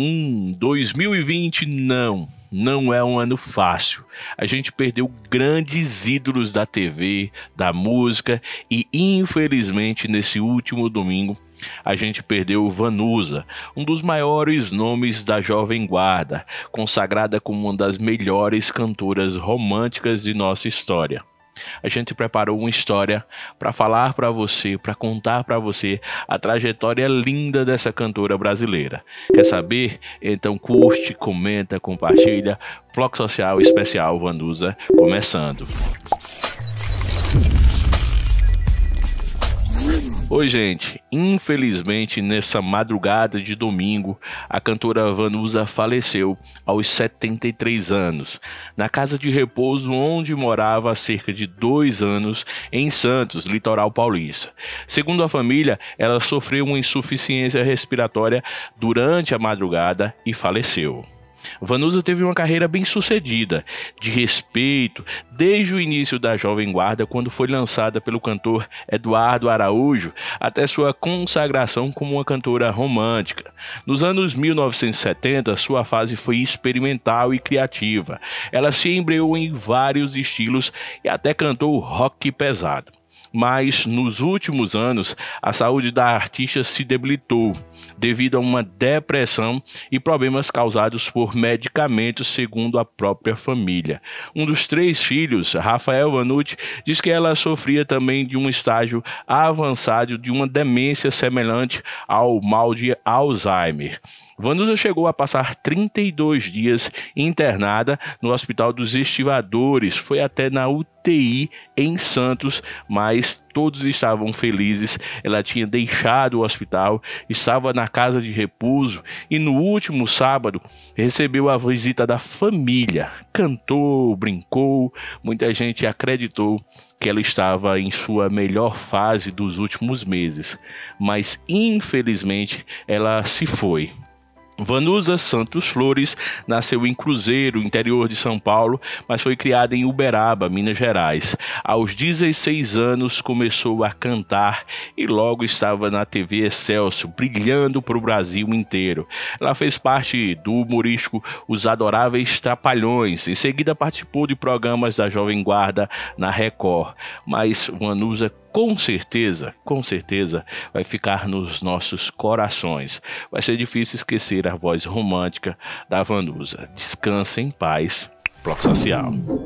Hum, 2020 não, não é um ano fácil. A gente perdeu grandes ídolos da TV, da música e infelizmente nesse último domingo a gente perdeu Vanusa, um dos maiores nomes da Jovem Guarda, consagrada como uma das melhores cantoras românticas de nossa história. A gente preparou uma história para falar para você, para contar para você a trajetória linda dessa cantora brasileira. Quer saber? Então curte, comenta, compartilha. Bloco Social Especial Vanduza começando. Oi, gente. Infelizmente, nessa madrugada de domingo, a cantora Vanusa faleceu aos 73 anos, na casa de repouso onde morava há cerca de dois anos, em Santos, litoral paulista. Segundo a família, ela sofreu uma insuficiência respiratória durante a madrugada e faleceu. Vanusa teve uma carreira bem sucedida, de respeito, desde o início da Jovem Guarda, quando foi lançada pelo cantor Eduardo Araújo, até sua consagração como uma cantora romântica. Nos anos 1970, sua fase foi experimental e criativa. Ela se embreou em vários estilos e até cantou rock pesado mas nos últimos anos a saúde da artista se debilitou devido a uma depressão e problemas causados por medicamentos, segundo a própria família. Um dos três filhos, Rafael Vanucci, diz que ela sofria também de um estágio avançado de uma demência semelhante ao mal de Alzheimer. Vanusa chegou a passar 32 dias internada no Hospital dos Estivadores, foi até na UTI UTI em Santos, mas todos estavam felizes. Ela tinha deixado o hospital, estava na casa de repouso e no último sábado recebeu a visita da família. Cantou, brincou, muita gente acreditou que ela estava em sua melhor fase dos últimos meses, mas infelizmente ela se foi. Vanusa Santos Flores nasceu em Cruzeiro, interior de São Paulo, mas foi criada em Uberaba, Minas Gerais. Aos 16 anos começou a cantar e logo estava na TV Excelsior, brilhando para o Brasil inteiro. Ela fez parte do humorístico Os Adoráveis Trapalhões, em seguida participou de programas da Jovem Guarda na Record. Mas Vanusa com certeza, com certeza, vai ficar nos nossos corações. Vai ser difícil esquecer a voz romântica da Vanusa. Descanse em paz, Bloco Social.